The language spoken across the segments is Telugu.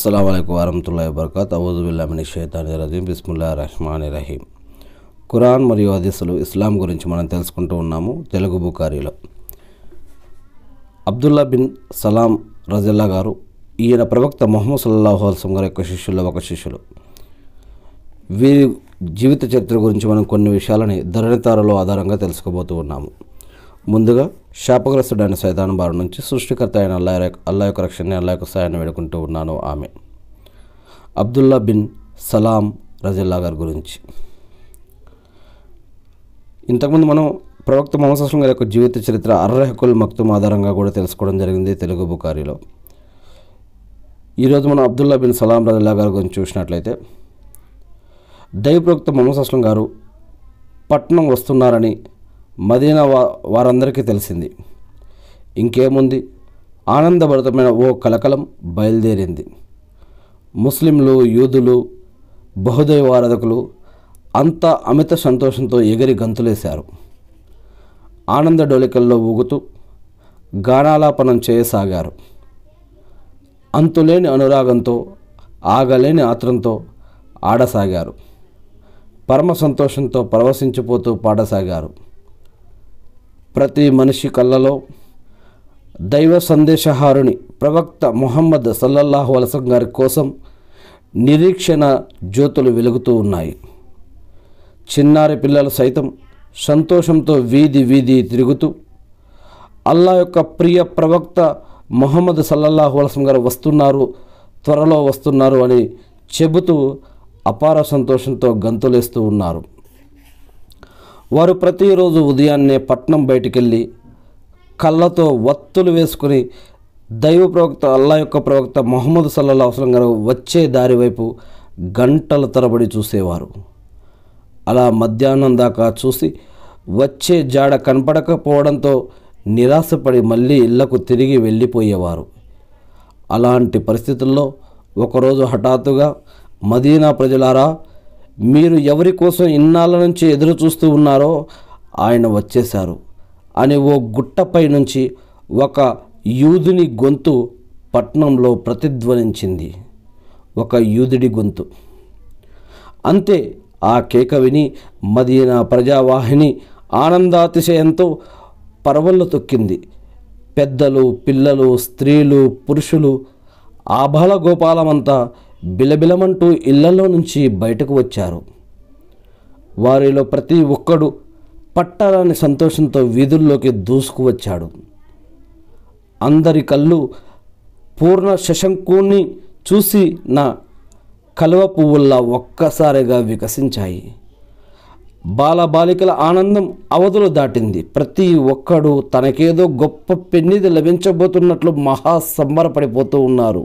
అస్సలం అయికు వరహతుల్లా వబర్కత్ అవుజుబుల్లామిని షేతాని రజీం బిస్ముల్లా రహమాన్ రహీం ఖురాన్ మరియు హదీసులు ఇస్లాం గురించి మనం తెలుసుకుంటూ ఉన్నాము తెలుగు బుకారీలో అబ్దుల్లా బిన్ సలాం రజల్లా గారు ఈయన ప్రవక్త మొహమ్మద్ సల్లాహు అల్సం గారి యొక్క శిష్యుల్లో ఒక శిష్యులు వీరి జీవిత చరిత్ర గురించి మనం కొన్ని విషయాలని ధరణితారలో ఆధారంగా తెలుసుకోబోతూ ఉన్నాము ముందుగా శాపగ్రస్తుడైన సైతాన్ బారి నుంచి సృష్టికర్త అయిన అల్లా అల్లా యొక్క రక్షణని అల్లా యొక్క సాయాన్ని వేడుకుంటూ ఉన్నాను ఆమె అబ్దుల్లా బిన్ సలాం రజిల్లా గారి గురించి ఇంతకుముందు మనం ప్రవక్త మహమ్మద్ గారి యొక్క జీవిత చరిత్ర అర్రహకుల్ మక్తుమ్ ఆధారంగా కూడా తెలుసుకోవడం జరిగింది తెలుగు బుకారిలో ఈరోజు మనం అబ్దుల్లా బిన్ సలాం రజిల్లా గారి గురించి చూసినట్లయితే దైవ ప్రవక్త మహమ్మద్ గారు పట్నం వస్తున్నారని మదీనా వారందరికీ తెలిసింది ఇంకేముంది ఆనందభరితమైన ఓ కలకలం బయలుదేరింది ముస్లింలు యూదులు బహుదైవారాధకులు అంతా అమిత సంతోషంతో ఎగిరి గంతులేశారు ఆనంద డోలికల్లో ఊగుతూ గానాలాపనం చేయసాగారు అంతులేని అనురాగంతో ఆగలేని ఆత్రంతో ఆడసాగారు పరమ సంతోషంతో ప్రవశించిపోతూ పాడసాగారు ప్రతి మనిషి కళ్ళలో దైవ సందేశహారుని ప్రవక్త మొహమ్మద్ సల్లల్లాహు అలసం గారి కోసం నిరీక్షణ జ్యోతులు వెలుగుతూ ఉన్నాయి చిన్నారి పిల్లలు సైతం సంతోషంతో వీధి వీధి తిరుగుతూ అల్లా యొక్క ప్రియ ప్రవక్త మొహమ్మద్ సల్లల్లాహు అలసం గారు వస్తున్నారు త్వరలో వస్తున్నారు అని చెబుతూ అపార సంతోషంతో గంతులేస్తూ ఉన్నారు వారు ప్రతిరోజు ఉదయాన్నే పట్నం బయటికెళ్ళి కళ్ళతో వత్తులు వేసుకుని దైవ ప్రవక్త అల్లా యొక్క ప్రవక్త మొహమ్మద్ సల్లల్లా అవసరం గారు వచ్చే దారి వైపు గంటల తరబడి చూసేవారు అలా మధ్యాహ్నం దాకా చూసి వచ్చే జాడ కనపడకపోవడంతో నిరాశపడి మళ్ళీ ఇళ్లకు తిరిగి వెళ్ళిపోయేవారు అలాంటి పరిస్థితుల్లో ఒకరోజు హఠాత్తుగా మదీనా ప్రజలారా మీరు ఎవరి కోసం ఇన్నాళ్ళ నుంచి ఎదురు చూస్తూ ఉన్నారో ఆయన వచ్చేశారు అని ఓ గుట్టపై నుంచి ఒక యూదుని గొంతు పట్నంలో ప్రతిధ్వనించింది ఒక యూదుడి గొంతు అంతే ఆ కేక విని మదీనా ప్రజావాహిని ఆనందాతిశయంతో పర్వళ్ళు తొక్కింది పెద్దలు పిల్లలు స్త్రీలు పురుషులు ఆభాల గోపాలమంతా బిలబిలమంటూ ఇళ్లలో నుంచి బయటకు వచ్చారు వారిలో ప్రతి ఒక్కడు పట్టాలని సంతోషంతో వీధుల్లోకి దూసుకువచ్చాడు అందరి కళ్ళు పూర్ణ శశంకుని చూసి నా కలువ పువ్వుల్లా ఒక్కసారిగా వికసించాయి బాలబాలికల ఆనందం అవధులు దాటింది ప్రతి ఒక్కడు తనకేదో గొప్ప పెన్నిది లభించబోతున్నట్లు మహా సంబరపడిపోతూ ఉన్నారు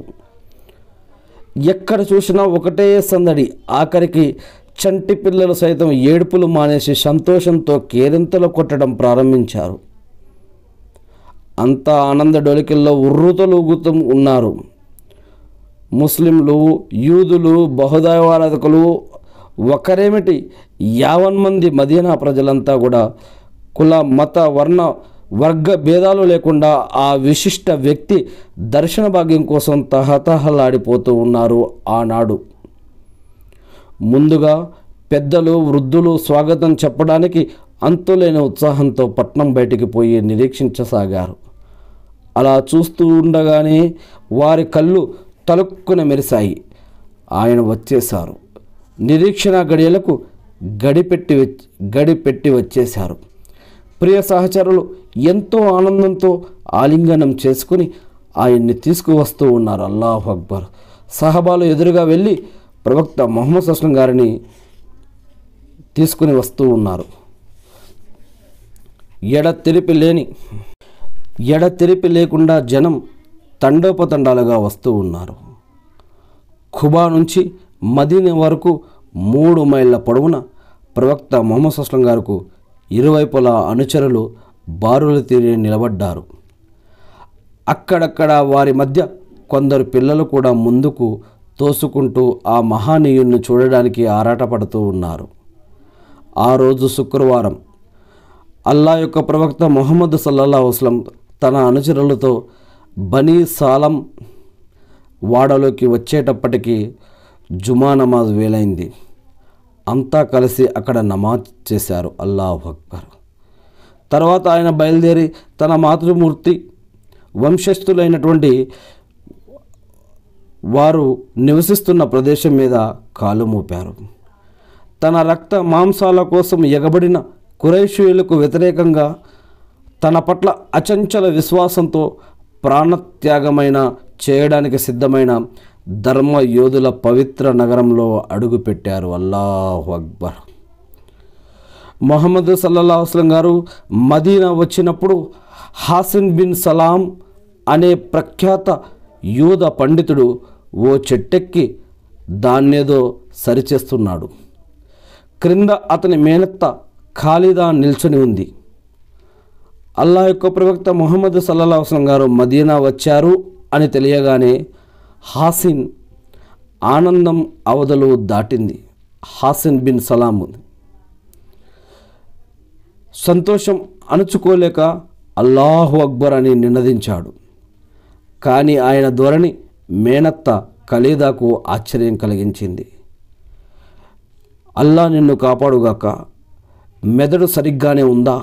ఎక్కడ చూసినా ఒకటే సందడి ఆఖరికి చంటి పిల్లలు సైతం ఏడుపులు మానేసి సంతోషంతో కేరింతలు కొట్టడం ప్రారంభించారు అంతా ఆనంద డొలికల్లో ఉర్రుతలూగుతూ ఉన్నారు ముస్లింలు యూదులు బహుదైవారాధకులు ఒకరేమిటి యావన్ మంది మదీనా ప్రజలంతా కూడా కుల మత వర్ణ వర్గ భేదాలు లేకుండా ఆ విశిష్ట వ్యక్తి దర్శన భాగ్యం కోసం తహతహలాడిపోతూ ఉన్నారు ఆనాడు ముందుగా పెద్దలు వృద్ధులు స్వాగతం చెప్పడానికి అంతులేని ఉత్సాహంతో పట్నం బయటికి పోయి నిరీక్షించసాగారు అలా చూస్తూ ఉండగానే వారి కళ్ళు తలుక్కున మెరిశాయి ఆయన వచ్చేశారు నిరీక్షణ గడియలకు గడిపెట్టి గడిపెట్టి వచ్చేశారు ప్రియ సహచరులు ఎంతో ఆనందంతో ఆలింగనం చేసుకుని ఆయన్ని తీసుకువస్తూ ఉన్నారు అల్లాహ్ అక్బర్ సహబాలు ఎదురుగా వెళ్ళి ప్రవక్త మొహమ్మద్ అస్లం గారిని తీసుకుని వస్తూ ఉన్నారు ఎడ లేని ఎడ లేకుండా జనం తండోపతండాలుగా వస్తూ ఉన్నారు ఖుబా నుంచి మదీన వరకు మూడు మైళ్ళ పొడవున ప్రవక్త మొహమ్మద్ అస్లం గారుకు ఇరువైపుల అనుచరులు బారులు తీరి నిలబడ్డారు అక్కడక్కడ వారి మధ్య కొందరు పిల్లలు కూడా ముందుకు తోసుకుంటూ ఆ మహానీయుణ్ణి చూడడానికి ఆరాటపడుతూ ఉన్నారు ఆ రోజు శుక్రవారం అల్లా యొక్క ప్రవక్త మొహమ్మద్ సల్లల్లా వస్లం తన అనుచరులతో బనీ సాలం వాడలోకి వచ్చేటప్పటికీ జుమా నమాజ్ వేలైంది అంతా కలిసి అక్కడ నమాజ్ చేశారు అల్లాహ్ అక్బర్ తర్వాత ఆయన బయలుదేరి తన మాతృమూర్తి వంశస్థులైనటువంటి వారు నివసిస్తున్న ప్రదేశం మీద కాలు మూపారు తన రక్త మాంసాల కోసం ఎగబడిన కురైషులకు వ్యతిరేకంగా తన పట్ల అచంచల విశ్వాసంతో ప్రాణత్యాగమైన చేయడానికి సిద్ధమైన ధర్మ యోధుల పవిత్ర నగరంలో అడుగుపెట్టారు అల్లాహ్ అక్బర్ మొహమ్మద్ సల్లల్లా వస్లం గారు మదీనా వచ్చినప్పుడు హాసిన్ బిన్ సలాం అనే ప్రఖ్యాత యోధ పండితుడు ఓ చెట్టెక్కి దాన్నేదో సరిచేస్తున్నాడు క్రింద అతని మేనత్త ఖాళీదా నిల్చొని ఉంది అల్లా యొక్క ప్రవక్త మొహమ్మద్ సల్లా గారు మదీనా వచ్చారు అని తెలియగానే హాసిన్ ఆనందం అవధలు దాటింది హాసిన్ బిన్ సలాం సంతోషం అణుచుకోలేక అల్లాహు అక్బర్ అని నినదించాడు కానీ ఆయన ధోరణి మేనత్త ఖలీదాకు ఆశ్చర్యం కలిగించింది అల్లా నిన్ను కాపాడుగాక మెదడు సరిగ్గానే ఉందా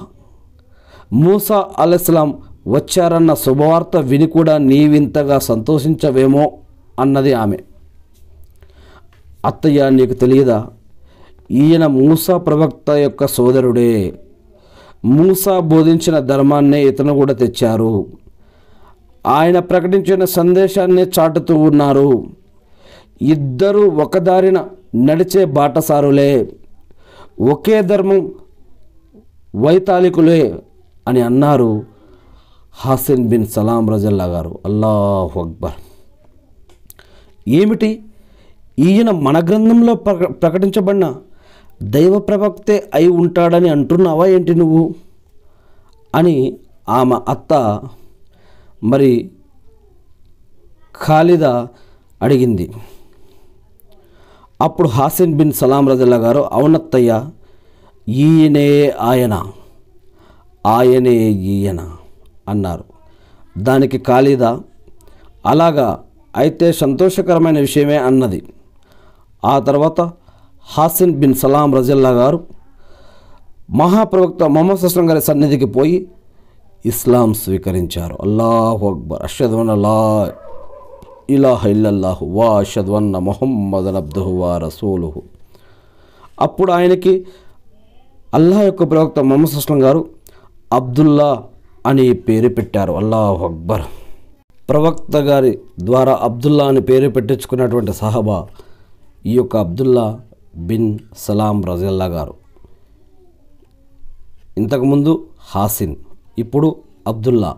మూసా అలెస్లాం వచ్చారన్న శుభవార్త విని కూడా నీవింతగా సంతోషించవేమో అన్నది ఆమె అత్తయ్య నీకు తెలియదా ఈయన మూసా ప్రవక్త యొక్క సోదరుడే మూసా బోధించిన ధర్మాన్నే ఇతను కూడా తెచ్చారు ఆయన ప్రకటించిన సందేశాన్ని చాటుతూ ఉన్నారు ఇద్దరు ఒకదారిన నడిచే బాటసారులే ఒకే ధర్మం వైతాళికులే అని అన్నారు హాసిన్ బిన్ సలాం రజల్లా గారు అల్లాహ్ అక్బర్ ఏమిటి ఈయన మన గ్రంథంలో ప్రకటించబడిన దైవ ప్రవక్తే అయి ఉంటాడని అంటున్నావా ఏంటి నువ్వు అని ఆమె అత్త మరి ఖాళీద అడిగింది అప్పుడు హాసిన్ బిన్ సలాం రజల్లా గారు అవునత్తయ్య ఈయనే ఆయన ఆయనే ఈయన అన్నారు దానికి ఖాళీద అలాగా అయితే సంతోషకరమైన విషయమే అన్నది ఆ తర్వాత హాసిన్ బిన్ సలాం రజల్లా గారు మహాప్రవక్త మొహమ్మద్ సస్లం గారి సన్నిధికి పోయి ఇస్లాం స్వీకరించారు అల్లాహు అక్బర్ అషద్వన్ అల్లా ఇలాహ ఇల్లల్లాహు వా అషద్వన్న మొహమ్మద్ అబ్దుహు వా రసూలుహు అప్పుడు ఆయనకి అల్లాహ్ యొక్క ప్రవక్త మొహమ్మద్ సస్లం గారు అబ్దుల్లా అని పేరు పెట్టారు అల్లాహు అక్బర్ ప్రవక్త గారి ద్వారా అబ్దుల్లా అని పేరు పెట్టించుకున్నటువంటి సహబా ఈ యొక్క అబ్దుల్లా బిన్ సలాం రజల్లా గారు ఇంతకుముందు హాసిన్ ఇప్పుడు అబ్దుల్లా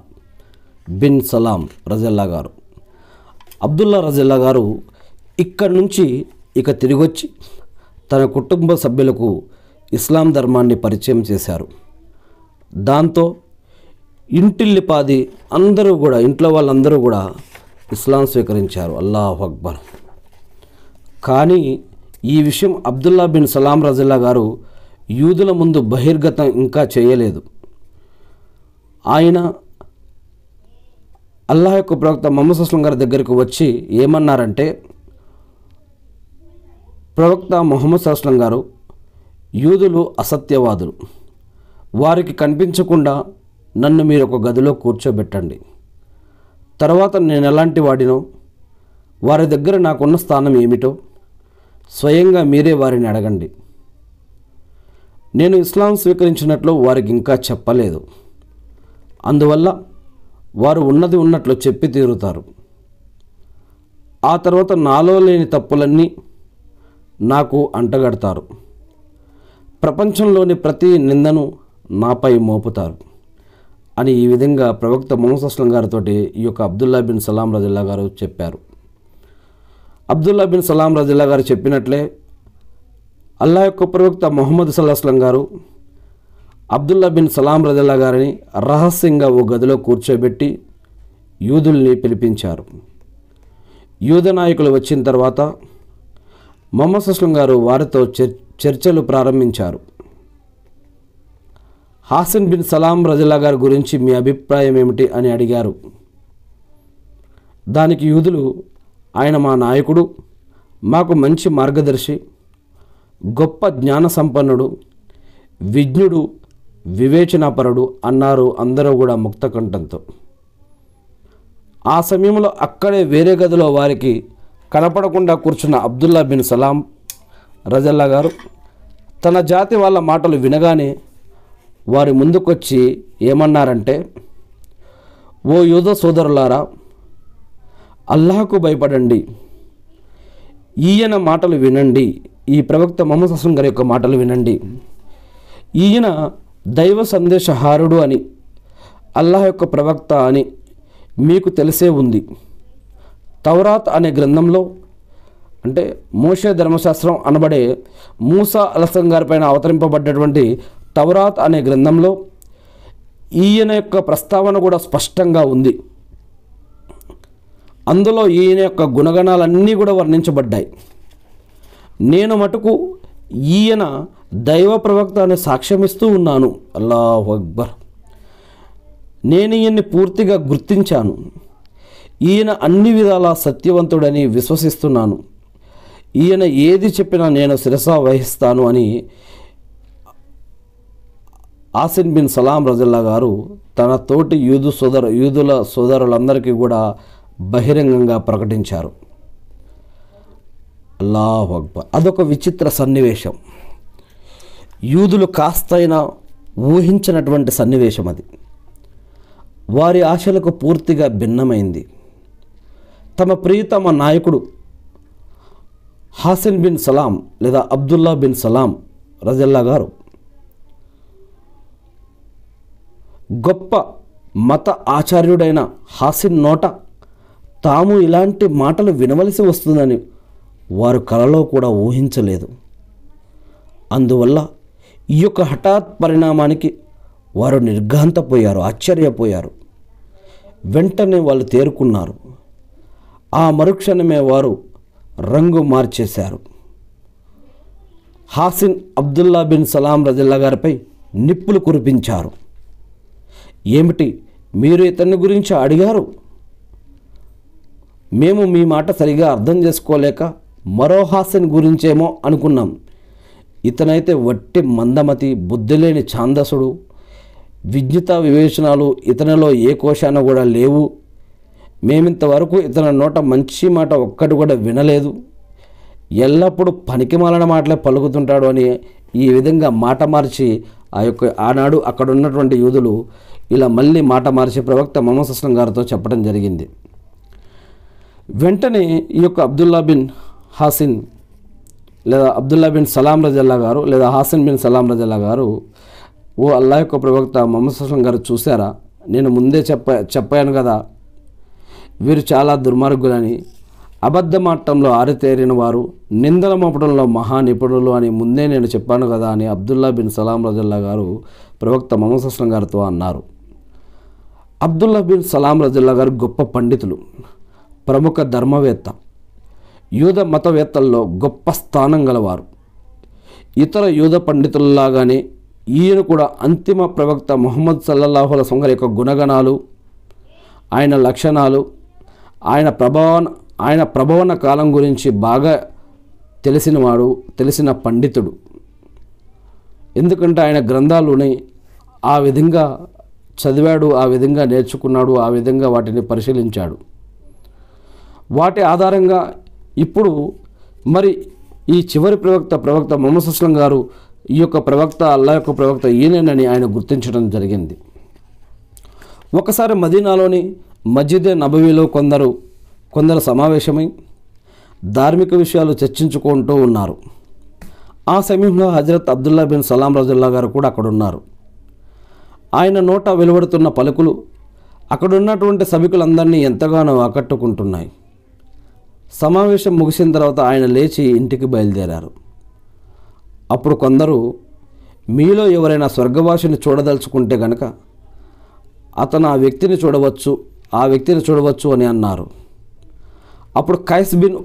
బిన్ సలాం రజల్లా గారు అబ్దుల్లా రజల్లా గారు ఇక్కడి నుంచి ఇక తిరిగొచ్చి తన కుటుంబ సభ్యులకు ఇస్లాం ధర్మాన్ని పరిచయం చేశారు దాంతో ఇంటిల్లిపాది అందరూ కూడా ఇంట్లో వాళ్ళందరూ కూడా ఇస్లాం స్వీకరించారు అల్లాహ్ అక్బర్ కానీ ఈ విషయం అబ్దుల్లా బిన్ సలాం రజిల్లా గారు యూదుల ముందు బహిర్గతం ఇంకా చేయలేదు ఆయన అల్లాహ్ యొక్క ప్రవక్త మొహమ్మద్ అస్లం గారి దగ్గరికి వచ్చి ఏమన్నారంటే ప్రవక్త మొహమ్మద్ అస్లం గారు యూదులు అసత్యవాదులు వారికి కనిపించకుండా నన్ను మీరు ఒక గదిలో కూర్చోబెట్టండి తర్వాత నేను ఎలాంటి వాడినో వారి దగ్గర నాకున్న స్థానం ఏమిటో స్వయంగా మీరే వారిని అడగండి నేను ఇస్లాం స్వీకరించినట్లు వారికి ఇంకా చెప్పలేదు అందువల్ల వారు ఉన్నది ఉన్నట్లు చెప్పి తీరుతారు ఆ తర్వాత నాలో లేని తప్పులన్నీ నాకు అంటగడతారు ప్రపంచంలోని ప్రతి నిందను నాపై మోపుతారు అని ఈ విధంగా ప్రవక్త మొహమ్మద్ అస్లం గారితో ఈ యొక్క అబ్దుల్లా బిన్ సలాం రజిల్లా గారు చెప్పారు అబ్దుల్లా బిన్ సలాం రజిల్లా గారు చెప్పినట్లే అల్లా యొక్క ప్రవక్త మొహమ్మద్ సల్లాహస్లం గారు అబ్దుల్లా బిన్ సలాం రజిల్లా గారిని రహస్యంగా ఓ గదిలో కూర్చోబెట్టి యూదుల్ని పిలిపించారు యూద నాయకులు వచ్చిన తర్వాత మొహమ్మద్ అస్లం గారు వారితో చర్చలు ప్రారంభించారు హాసన్ బిన్ సలాం రజల్లా గారి గురించి మీ అభిప్రాయం ఏమిటి అని అడిగారు దానికి యూదులు ఆయన మా నాయకుడు మాకు మంచి మార్గదర్శి గొప్ప జ్ఞాన సంపన్నుడు విజ్ఞుడు వివేచనాపరుడు అన్నారు అందరూ కూడా ముక్తకంఠంతో ఆ సమయంలో అక్కడే వేరే గదిలో వారికి కనపడకుండా కూర్చున్న అబ్దుల్లా బిన్ సలాం రజల్లా గారు తన జాతి వాళ్ళ మాటలు వినగానే వారి ముందుకొచ్చి ఏమన్నారంటే ఓ యూధ సోదరులారా అల్లాహకు భయపడండి ఈయన మాటలు వినండి ఈ ప్రవక్త మహమ్మద్ హసన్ గారి యొక్క మాటలు వినండి ఈయన దైవ సందేశహారుడు అని అల్లాహ్ యొక్క ప్రవక్త అని మీకు తెలిసే ఉంది తౌరాత్ అనే గ్రంథంలో అంటే మోషే ధర్మశాస్త్రం అనబడే మూసా అలసం గారిపైన అవతరింపబడ్డటువంటి టవరాత్ అనే గ్రంథంలో ఈయన యొక్క ప్రస్తావన కూడా స్పష్టంగా ఉంది అందులో ఈయన యొక్క గుణగణాలన్నీ కూడా వర్ణించబడ్డాయి నేను మటుకు ఈయన దైవ ప్రవక్త అనే సాక్ష్యమిస్తూ ఉన్నాను అల్లాహ్ అక్బర్ నేను ఈయన్ని పూర్తిగా గుర్తించాను ఈయన అన్ని విధాల సత్యవంతుడని విశ్వసిస్తున్నాను ఈయన ఏది చెప్పినా నేను శిరసా వహిస్తాను అని ఆసిన్ బిన్ సలాం రజల్లా గారు తన తోటి యూదు సోదరు యూదుల సోదరులందరికీ కూడా బహిరంగంగా ప్రకటించారు అల్లాహ్ అక్బర్ అదొక విచిత్ర సన్నివేశం యూదులు కాస్తైనా ఊహించినటువంటి సన్నివేశం అది వారి ఆశలకు పూర్తిగా భిన్నమైంది తమ ప్రియతమ నాయకుడు హాసిన్ బిన్ సలాం లేదా అబ్దుల్లా బిన్ సలాం రజల్లా గారు గొప్ప మత ఆచార్యుడైన హాసిన్ నోట తాము ఇలాంటి మాటలు వినవలసి వస్తుందని వారు కలలో కూడా ఊహించలేదు అందువల్ల ఈ యొక్క హఠాత్ పరిణామానికి వారు నిర్ఘాంతపోయారు ఆశ్చర్యపోయారు వెంటనే వాళ్ళు తేరుకున్నారు ఆ మరుక్షణమే వారు రంగు మార్చేశారు హాసిన్ అబ్దుల్లా బిన్ సలాం రజిల్లా గారిపై నిప్పులు కురిపించారు ఏమిటి మీరు ఇతన్ని గురించి అడిగారు మేము మీ మాట సరిగా అర్థం చేసుకోలేక మరో హాస్యని గురించేమో అనుకున్నాం ఇతనైతే వట్టి మందమతి బుద్ధిలేని ఛాందసుడు విజ్ఞత వివేచనాలు ఇతనిలో ఏ కోశాన కూడా లేవు మేమింతవరకు ఇతని నోట మంచి మాట ఒక్కటి కూడా వినలేదు ఎల్లప్పుడూ పనికిమాలిన మాటలే పలుకుతుంటాడు అని ఈ విధంగా మాట మార్చి ఆ యొక్క ఆనాడు అక్కడ ఉన్నటువంటి యూదులు ఇలా మళ్ళీ మాట మార్చి ప్రవక్త మహమ్మద్ అస్లం గారితో చెప్పడం జరిగింది వెంటనే ఈ యొక్క అబ్దుల్లా బిన్ హాసిన్ లేదా అబ్దుల్లా బిన్ సలాం రజల్లా గారు లేదా హాసిన్ బిన్ సలాం రజల్లా గారు ఓ అల్లా యొక్క ప్రవక్త మహమ్మద్ అస్లం గారు చూశారా నేను ముందే చెప్ప చెప్పాను కదా వీరు చాలా దుర్మార్గులని అబద్ధమాటంలో ఆరితేరిన వారు నిందల మోపడంలో మహా నిపుణులు అని ముందే నేను చెప్పాను కదా అని అబ్దుల్లా బిన్ సలాం రజల్లా గారు ప్రవక్త అస్లం గారితో అన్నారు అబ్దుల్లా బిన్ సలాం రజుల్లా గారు గొప్ప పండితులు ప్రముఖ ధర్మవేత్త యూద మతవేత్తల్లో గొప్ప స్థానం గలవారు ఇతర యూద పండితుల్లాగానే ఈయన కూడా అంతిమ ప్రవక్త మొహమ్మద్ సల్లల్లాహుల సొంగర్ యొక్క గుణగణాలు ఆయన లక్షణాలు ఆయన ప్రభావన ఆయన ప్రభవన కాలం గురించి బాగా తెలిసినవాడు తెలిసిన పండితుడు ఎందుకంటే ఆయన గ్రంథాలుని ఆ విధంగా చదివాడు ఆ విధంగా నేర్చుకున్నాడు ఆ విధంగా వాటిని పరిశీలించాడు వాటి ఆధారంగా ఇప్పుడు మరి ఈ చివరి ప్రవక్త ప్రవక్త మొహమ్మద్ అస్లం గారు ఈ యొక్క ప్రవక్త అల్లా యొక్క ప్రవక్త ఈయనేనని ఆయన గుర్తించడం జరిగింది ఒకసారి మదీనాలోని మస్జిద్ నబవీలో కొందరు కొందరు సమావేశమై ధార్మిక విషయాలు చర్చించుకుంటూ ఉన్నారు ఆ సమయంలో హజరత్ అబ్దుల్లా బిన్ సలాం రజుల్లా గారు కూడా అక్కడ ఉన్నారు ఆయన నోట వెలువడుతున్న పలుకులు అక్కడున్నటువంటి సభికులందరినీ ఎంతగానో ఆకట్టుకుంటున్నాయి సమావేశం ముగిసిన తర్వాత ఆయన లేచి ఇంటికి బయలుదేరారు అప్పుడు కొందరు మీలో ఎవరైనా స్వర్గవాసిని చూడదలుచుకుంటే గనక అతను ఆ వ్యక్తిని చూడవచ్చు ఆ వ్యక్తిని చూడవచ్చు అని అన్నారు అప్పుడు కైస్ బిన్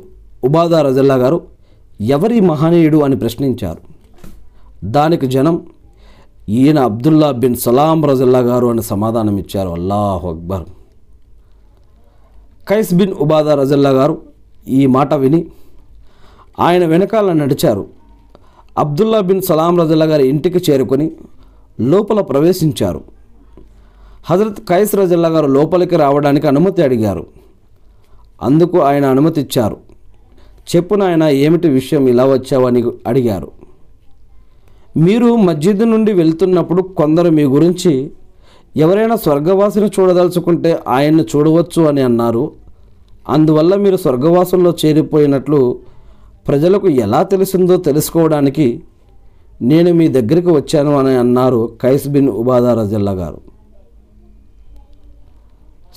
ఉబాదా రజల్లా గారు ఎవరి మహనీయుడు అని ప్రశ్నించారు దానికి జనం ఈయన అబ్దుల్లా బిన్ సలాం రజల్లా గారు అని సమాధానం ఇచ్చారు అల్లాహ్ అక్బర్ కైస్ బిన్ ఉబాదా రజల్లా గారు ఈ మాట విని ఆయన వెనకాల నడిచారు అబ్దుల్లా బిన్ సలాం రజల్లా గారి ఇంటికి చేరుకొని లోపల ప్రవేశించారు హజరత్ కైస్ రజల్లా గారు లోపలికి రావడానికి అనుమతి అడిగారు అందుకు ఆయన అనుమతి ఇచ్చారు చెప్పున ఆయన ఏమిటి విషయం ఇలా వచ్చావని అడిగారు మీరు మస్జిద్ నుండి వెళ్తున్నప్పుడు కొందరు మీ గురించి ఎవరైనా స్వర్గవాసిని చూడదలుచుకుంటే ఆయన్ని చూడవచ్చు అని అన్నారు అందువల్ల మీరు స్వర్గవాసంలో చేరిపోయినట్లు ప్రజలకు ఎలా తెలిసిందో తెలుసుకోవడానికి నేను మీ దగ్గరికి వచ్చాను అని అన్నారు కైస్ బిన్ ఉబాదా జిల్లా గారు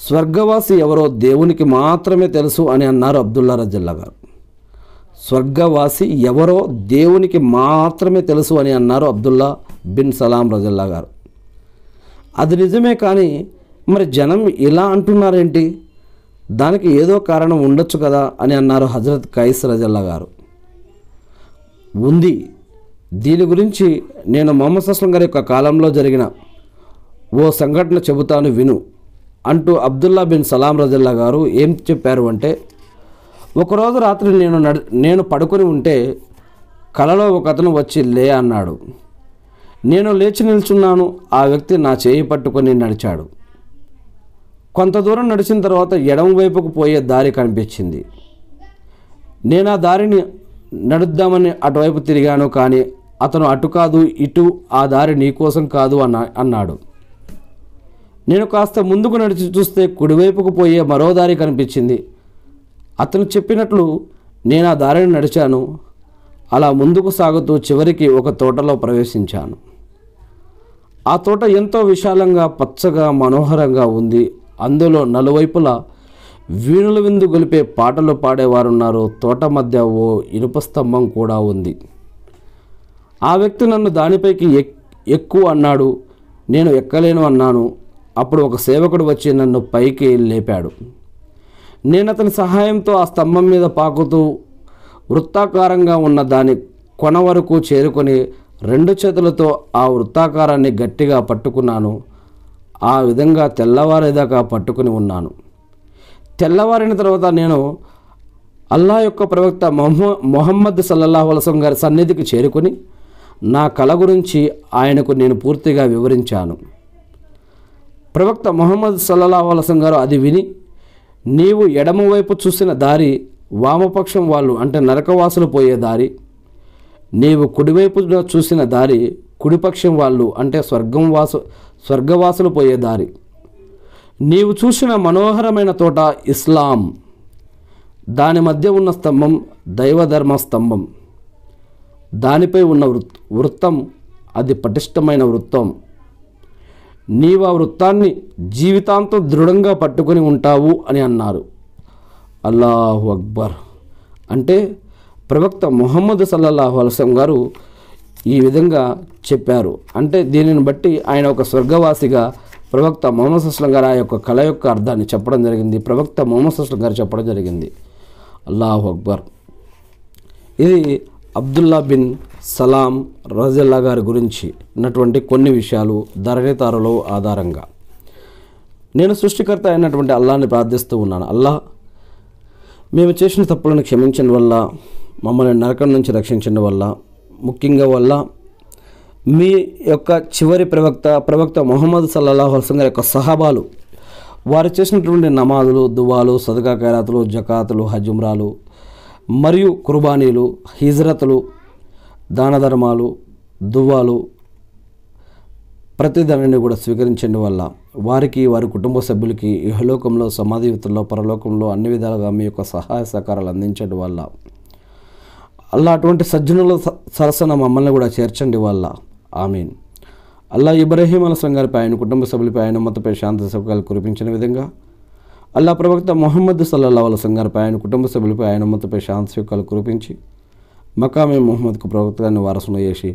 స్వర్గవాసి ఎవరో దేవునికి మాత్రమే తెలుసు అని అన్నారు అబ్దుల్లా రజల్లా గారు స్వర్గవాసి ఎవరో దేవునికి మాత్రమే తెలుసు అని అన్నారు అబ్దుల్లా బిన్ సలాం రజల్లా గారు అది నిజమే కానీ మరి జనం ఇలా అంటున్నారేంటి దానికి ఏదో కారణం ఉండొచ్చు కదా అని అన్నారు హజరత్ కైస్ రజల్లా గారు ఉంది దీని గురించి నేను మొహమ్మద్ అస్లం గారి యొక్క కాలంలో జరిగిన ఓ సంఘటన చెబుతాను విను అంటూ అబ్దుల్లా బిన్ సలాం రజల్లా గారు ఏం చెప్పారు అంటే ఒకరోజు రాత్రి నేను నడు నేను పడుకొని ఉంటే కలలో ఒక అతను వచ్చి లే అన్నాడు నేను లేచి నిల్చున్నాను ఆ వ్యక్తి నా చేయి పట్టుకొని నడిచాడు కొంత దూరం నడిచిన తర్వాత ఎడం వైపుకు పోయే దారి కనిపించింది నేను ఆ దారిని నడుద్దామని అటువైపు తిరిగాను కానీ అతను అటు కాదు ఇటు ఆ దారి నీకోసం కాదు అన్న అన్నాడు నేను కాస్త ముందుకు నడిచి చూస్తే కుడివైపుకు పోయే మరో దారి కనిపించింది అతను చెప్పినట్లు నేను ఆ దారిని నడిచాను అలా ముందుకు సాగుతూ చివరికి ఒక తోటలో ప్రవేశించాను ఆ తోట ఎంతో విశాలంగా పచ్చగా మనోహరంగా ఉంది అందులో నలువైపులా వీణుల విందు గొలిపే పాటలు పాడేవారున్నారు తోట మధ్య ఓ ఇనుప స్తంభం కూడా ఉంది ఆ వ్యక్తి నన్ను దానిపైకి ఎక్కువ అన్నాడు నేను ఎక్కలేను అన్నాను అప్పుడు ఒక సేవకుడు వచ్చి నన్ను పైకి లేపాడు నేను అతని సహాయంతో ఆ స్తంభం మీద పాకుతూ వృత్తాకారంగా ఉన్న దాని కొన వరకు చేరుకొని రెండు చేతులతో ఆ వృత్తాకారాన్ని గట్టిగా పట్టుకున్నాను ఆ విధంగా తెల్లవారేదాకా పట్టుకుని ఉన్నాను తెల్లవారిన తర్వాత నేను అల్లా యొక్క ప్రవక్త మొహమ్మద్ సల్లల్లాహు వలసం గారి సన్నిధికి చేరుకుని నా కళ గురించి ఆయనకు నేను పూర్తిగా వివరించాను ప్రవక్త మొహమ్మద్ సల్లల్లాహు వలసం గారు అది విని నీవు ఎడమవైపు చూసిన దారి వామపక్షం వాళ్ళు అంటే నరకవాసులు పోయే దారి నీవు కుడివైపు చూసిన దారి కుడిపక్షం వాళ్ళు అంటే స్వర్గం వాసు స్వర్గవాసులు పోయే దారి నీవు చూసిన మనోహరమైన తోట ఇస్లాం దాని మధ్య ఉన్న స్తంభం దైవధర్మ స్తంభం దానిపై ఉన్న వృత్తం అది పటిష్టమైన వృత్తం నీవు ఆ వృత్తాన్ని జీవితాంతం దృఢంగా పట్టుకొని ఉంటావు అని అన్నారు అల్లాహు అక్బర్ అంటే ప్రవక్త ముహమ్మద్ సల్లల్లాహు అలసం గారు ఈ విధంగా చెప్పారు అంటే దీనిని బట్టి ఆయన ఒక స్వర్గవాసిగా ప్రవక్త మొహమ్మద్ అస్లం గారు ఆ యొక్క కళ యొక్క అర్థాన్ని చెప్పడం జరిగింది ప్రవక్త మొహమ్మద్ అస్లం గారు చెప్పడం జరిగింది అల్లాహు అక్బర్ ఇది అబ్దుల్లా బిన్ సలాం రజల్లా గారి గురించి ఉన్నటువంటి కొన్ని విషయాలు ధరణితారులో ఆధారంగా నేను సృష్టికర్త అయినటువంటి అల్లాన్ని ప్రార్థిస్తూ ఉన్నాను అల్లా మేము చేసిన తప్పులను క్షమించడం వల్ల మమ్మల్ని నరకం నుంచి రక్షించడం వల్ల ముఖ్యంగా వల్ల మీ యొక్క చివరి ప్రవక్త ప్రవక్త మొహమ్మద్ సల్లాహు హస్సం గారి యొక్క సహాబాలు వారు చేసినటువంటి నమాజులు దువాలు సదకా ఖైరాతులు జకాతులు హజుమ్రాలు మరియు కుర్బానీలు హిజ్రతులు దానధర్మాలు దువ్వాలు ప్రతిదానిని కూడా స్వీకరించండి వల్ల వారికి వారి కుటుంబ సభ్యులకి ఇహలోకంలో సమాధియుతుల్లో పరలోకంలో అన్ని విధాలుగా మీ యొక్క సహాయ సహకారాలు అందించడం వల్ల అల్లా అటువంటి సజ్జనుల సరసన మమ్మల్ని కూడా చేర్చండి వల్ల మీన్ అల్లా ఇబ్రహీం అలసం గారిపై ఆయన కుటుంబ సభ్యులపై ఆయన మతపై శాంతి సౌకర్యాలు కురిపించిన విధంగా అల్లా ప్రవక్త మొహమ్మద్ సల్లల్లా అలసం గారిపై ఆయన కుటుంబ సభ్యులపై ఆయన మతపై శాంతియుక్కాలు కురిపించి మకామి మొహమ్మద్కు ప్రవక్తగాన్ని వారసును చేసి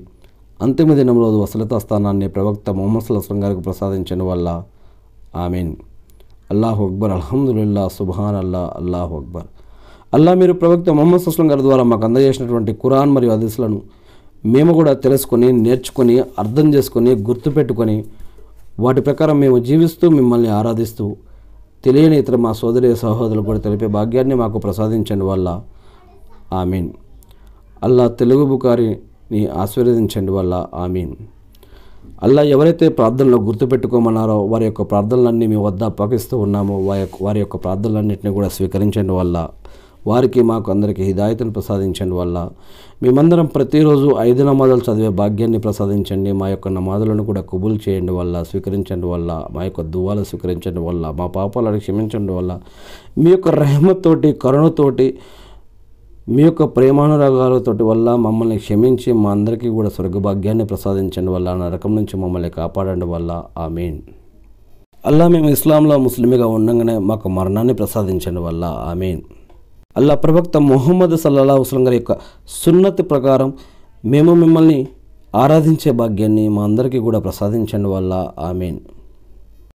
అంతిమ దినం రోజు వసలతా స్థానాన్ని ప్రవక్త మొహమ్మద్ సల్లాహం గారికి ప్రసాదించడం వల్ల ఆమెన్ అల్లాహు అక్బర్ అల్హమ్దుల్లా సుబాన్ అల్లా అల్లాహు అక్బర్ అల్లా మీరు ప్రవక్త మొహమ్మద్ సుస్లం గారి ద్వారా మాకు అందజేసినటువంటి కురాన్ మరియు అదిశలను మేము కూడా తెలుసుకొని నేర్చుకొని అర్థం చేసుకొని గుర్తుపెట్టుకొని వాటి ప్రకారం మేము జీవిస్తూ మిమ్మల్ని ఆరాధిస్తూ తెలియని ఇతర మా సోదరి సహోదరులు కూడా తెలిపే భాగ్యాన్ని మాకు ప్రసాదించండి వల్ల ఆమీన్ అల్లా తెలుగు బుకారిని ఆశీర్వదించండి వల్ల ఆమీన్ అల్లా ఎవరైతే ప్రార్థనలో గుర్తుపెట్టుకోమన్నారో వారి యొక్క ప్రార్థనలన్నీ మేము వద్ద అప్పగిస్తూ ఉన్నామో వారి యొక్క వారి యొక్క ప్రార్థనలన్నింటినీ కూడా స్వీకరించండి వల్ల వారికి మాకు అందరికి హిదాయతను ప్రసాదించండి వల్ల మేమందరం ప్రతిరోజు ఐదు నమాజాలు చదివే భాగ్యాన్ని ప్రసాదించండి మా యొక్క నమాజులను కూడా కబులు చేయండి వల్ల స్వీకరించండి వల్ల మా యొక్క దువాలు స్వీకరించండి వల్ల మా పాపాలను క్షమించండి వల్ల మీ యొక్క రహమతోటి కరుణతోటి మీ యొక్క ప్రేమానురాగాలతోటి వల్ల మమ్మల్ని క్షమించి మా అందరికీ కూడా స్వర్గభాగ్యాన్ని ప్రసాదించండి వల్ల నరకం నుంచి మమ్మల్ని కాపాడండి వల్ల ఆ మెయిన్ అల్లా మేము ఇస్లాంలో ముస్లింగా ఉండగానే మాకు మరణాన్ని ప్రసాదించండి వల్ల ఆ మెయిన్ అల్లా ప్రవక్త మొహమ్మద్ సల్లల్లా వసలం గారి యొక్క సున్నతి ప్రకారం మేము మిమ్మల్ని ఆరాధించే భాగ్యాన్ని మా అందరికీ కూడా ప్రసాదించండి వల్ల ఆమెన్